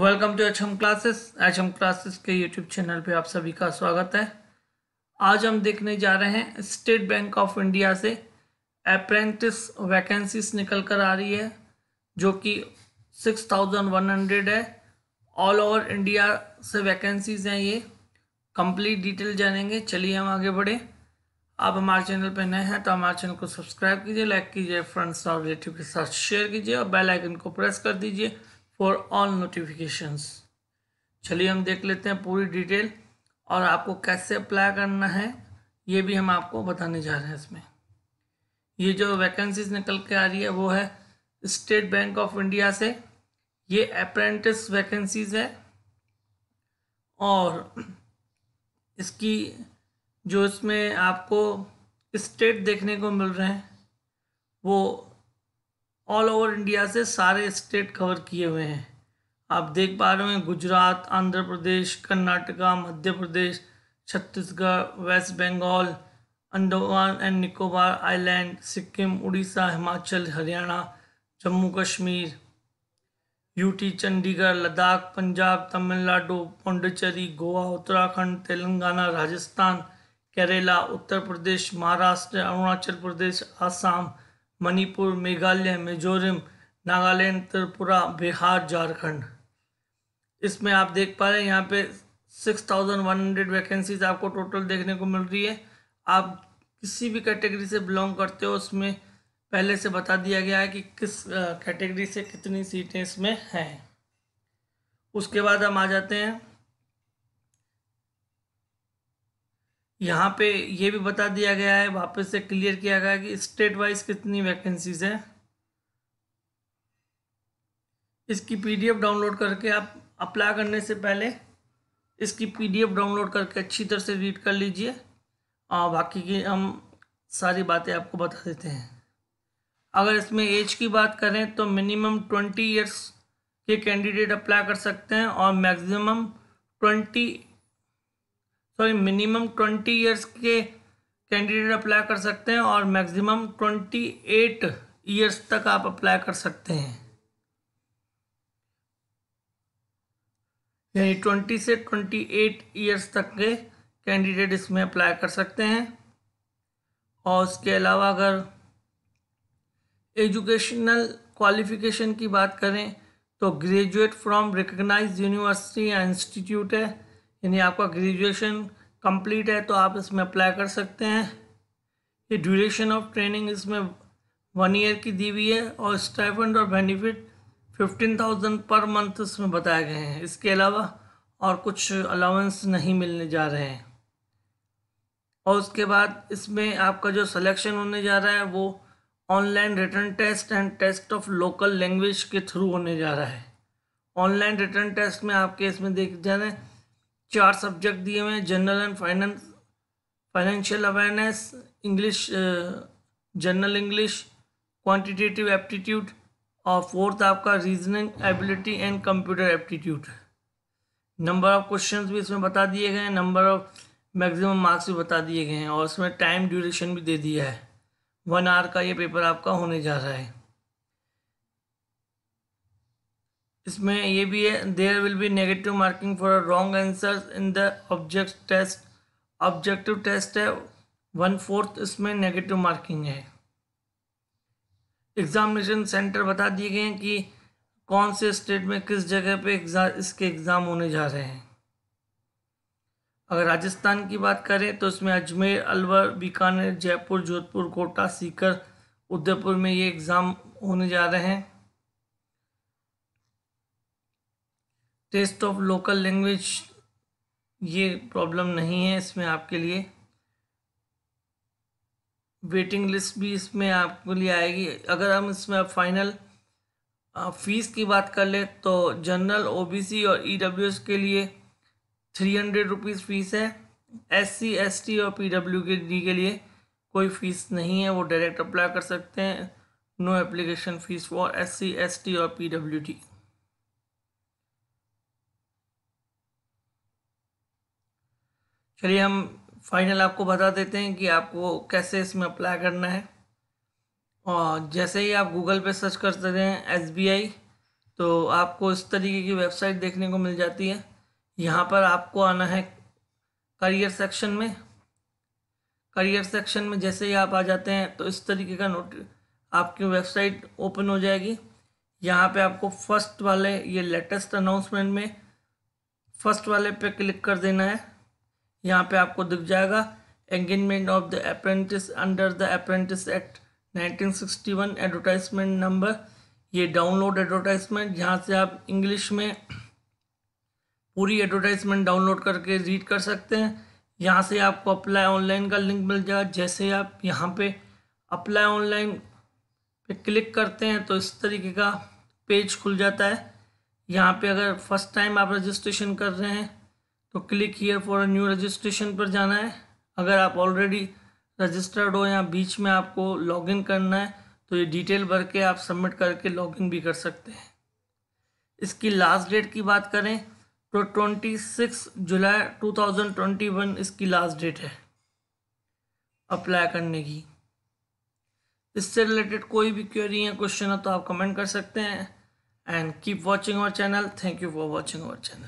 welcome to H M classes H M classes के YouTube channel पे आप सभी का स्वागत है आज हम देखने जा रहे हैं स्टेट बैंक ऑफ इंडिया से अप्रेंटिस वैकेंसीज निकल कर आ रही है जो कि सिक्स थाउजेंड वन हंड्रेड है ऑल ओवर इंडिया से वैकेंसीज हैं ये कंप्लीट डिटेल जानेंगे चलिए हम आगे बढ़े आप हमारे चैनल पर नए हैं तो हमारे चैनल को सब्सक्राइब कीजिए लाइक कीजिए फ्रेंड्स और रिलेटिव के साथ शेयर कीजिए और बेलाइकन को प्रेस कर दीजिए फॉर ऑल नोटिफिकेशंस चलिए हम देख लेते हैं पूरी डिटेल और आपको कैसे अप्लाई करना है ये भी हम आपको बताने जा रहे हैं इसमें ये जो वैकेंसीज निकल के आ रही है वो है स्टेट बैंक ऑफ इंडिया से ये अप्रेंटिस वैकेंसीज है और इसकी जो इसमें आपको स्टेट देखने को मिल रहे हैं वो ऑल ओवर इंडिया से सारे स्टेट कवर किए हुए हैं आप देख पा रहे हैं Gujarat Andhra Pradesh Karnataka Madhya Pradesh Chhattisgarh west Bengal Andaman and Nicobar island Sikkim Orissa Himachal Haryana Jammu Kashmir UT Chandigarh Ladakh Punjab Tamil Nadu Pondicherry Goa Uttarakhand Telangana Rajasthan Kerala Uttar Pradesh Maharashtra Arunachal Pradesh Assam Manipur Meghalaya Mizoram Nagaland Tripura Bihar Jharkhand इसमें आप देख पा रहे हैं यहाँ पे six thousand one hundred vacancies आपको टोटल देखने को मिल रही है आप किसी भी कैटेगरी से बिलोंग करते हो उसमें पहले से बता दिया गया है कि किस कैटेगरी से कितनी सीटें इसमें हैं उसके बाद हम आ जाते हैं यहाँ पे ये भी बता दिया गया है वापस से क्लियर किया गया कि स्टेट वाइज कितनी वैकेंसीज है इसकी पीडीएफ डाउनलोड करके आप अप्लाई करने से पहले इसकी पीडीएफ डाउनलोड करके अच्छी तरह से रीड कर लीजिए और बाकी की हम सारी बातें आपको बता देते हैं अगर इसमें एज की बात करें तो मिनिमम ट्वेंटी ईयर्स के कैंडिडेट अप्लाई कर सकते हैं और maximum twenty sorry minimum twenty years के कैंडिडेट अप्लाई कर सकते हैं और मैक्सिमम ट्वेंटी एट ईयर्स तक आप अप्लाई कर सकते हैं यानी ट्वेंटी से ट्वेंटी एट ईयर्स तक के कैंडिडेट इसमें अप्लाई कर सकते हैं और उसके अलावा अगर एजुकेशनल क्वालिफ़िकेशन की बात करें तो ग्रेजुएट फ्रॉम रिकग्नाइज यूनिवर्सिटी या इंस्टीट्यूट है यानी आपका ग्रेजुएशन कंप्लीट है तो आप इसमें अप्लाई कर सकते हैं ये ड्यूरेशन ऑफ ट्रेनिंग इसमें वन ईयर की दी हुई है और स्टाइफंड और benefit fifteen thousand per month इसमें बताए गए हैं इसके अलावा और कुछ अलाउंस नहीं मिलने जा रहे हैं और उसके बाद इसमें आपका जो सिलेक्शन होने जा रहा है वो online written test and test of local language के थ्रू होने जा रहा है ऑनलाइन रिटर्न टेस्ट में आपके इसमें देख जा रहे हैं चार सब्जेक्ट दिए हुए हैं general and finance financial awareness English general English quantitative aptitude और फोर्थ आपका reasoning ability and computer aptitude number of questions भी इसमें बता दिए गए हैं नंबर ऑफ मैक्सिमम मार्क्स भी बता दिए गए हैं और इसमें टाइम ड्यूरेशन भी दे दिया है वन आवर का ये पेपर आपका होने जा रहा है इसमें ये भी है there will be negative marking for wrong answer in the object test objective test है वन फोर्थ इसमें नेगेटिव मार्किंग है एग्जामिनेशन सेंटर बता दिए गए हैं कि कौन से स्टेट में किस जगह पे एग्ज़ाम इसके एग्ज़ाम होने जा रहे हैं अगर राजस्थान की बात करें तो इसमें अजमेर अलवर बीकानेर जयपुर जोधपुर कोटा सीकर उदयपुर में ये एग्ज़ाम होने जा रहे हैं टेस्ट ऑफ लोकल लैंग्वेज ये प्रॉब्लम नहीं है इसमें आपके लिए वेटिंग लिस्ट भी इसमें आपके लिए आएगी अगर हम इसमें आप फाइनल फ़ीस की बात कर ले तो जनरल ओबीसी और ईडब्ल्यूएस e के लिए थ्री हंड्रेड रुपीज़ फ़ीस है एससी एसटी और पीडब्ल्यू के डी के लिए कोई फ़ीस नहीं है वो डायरेक्ट अप्लाई कर सकते हैं no application fees for SC ST और पीडब्ल्यूडी चलिए हम फाइनल आपको बता देते हैं कि आपको कैसे इसमें अप्लाई करना है और जैसे ही आप गूगल पे सर्च कर सकते हैं एस तो आपको इस तरीके की वेबसाइट देखने को मिल जाती है यहाँ पर आपको आना है करियर सेक्शन में करियर सेक्शन में जैसे ही आप आ जाते हैं तो इस तरीके का नोट आपकी वेबसाइट ओपन हो जाएगी यहाँ पे आपको फर्स्ट वाले ये लेटेस्ट अनाउंसमेंट में फर्स्ट वाले पे क्लिक कर देना है यहाँ पे आपको दिख जाएगा engagement of the apprentice under the apprentice act 1961 advertisement number ये डाउनलोड एडवर्टाइजमेंट यहाँ से आप इंग्लिश में पूरी एडवर्टाइजमेंट डाउनलोड करके रीड कर सकते हैं यहाँ से आपको अप्लाई ऑनलाइन का लिंक मिल जाएगा जैसे आप यहाँ पे अप्लाई ऑनलाइन पे क्लिक करते हैं तो इस तरीके का पेज खुल जाता है यहाँ पे अगर फर्स्ट टाइम आप रजिस्ट्रेशन कर रहे हैं तो click here for new registration पर जाना है अगर आप ऑलरेडी रजिस्टर्ड हो या बीच में आपको लॉगिन करना है तो ये डिटेल भर के आप सबमिट करके लॉगिन भी कर सकते हैं इसकी लास्ट डेट की बात करें तो twenty six July two thousand twenty one इसकी लास्ट डेट है अप्लाई करने की इससे रिलेटेड कोई भी क्वेरी या क्वेश्चन हो तो आप कमेंट कर सकते हैं and keep watching our channel thank you for watching our channel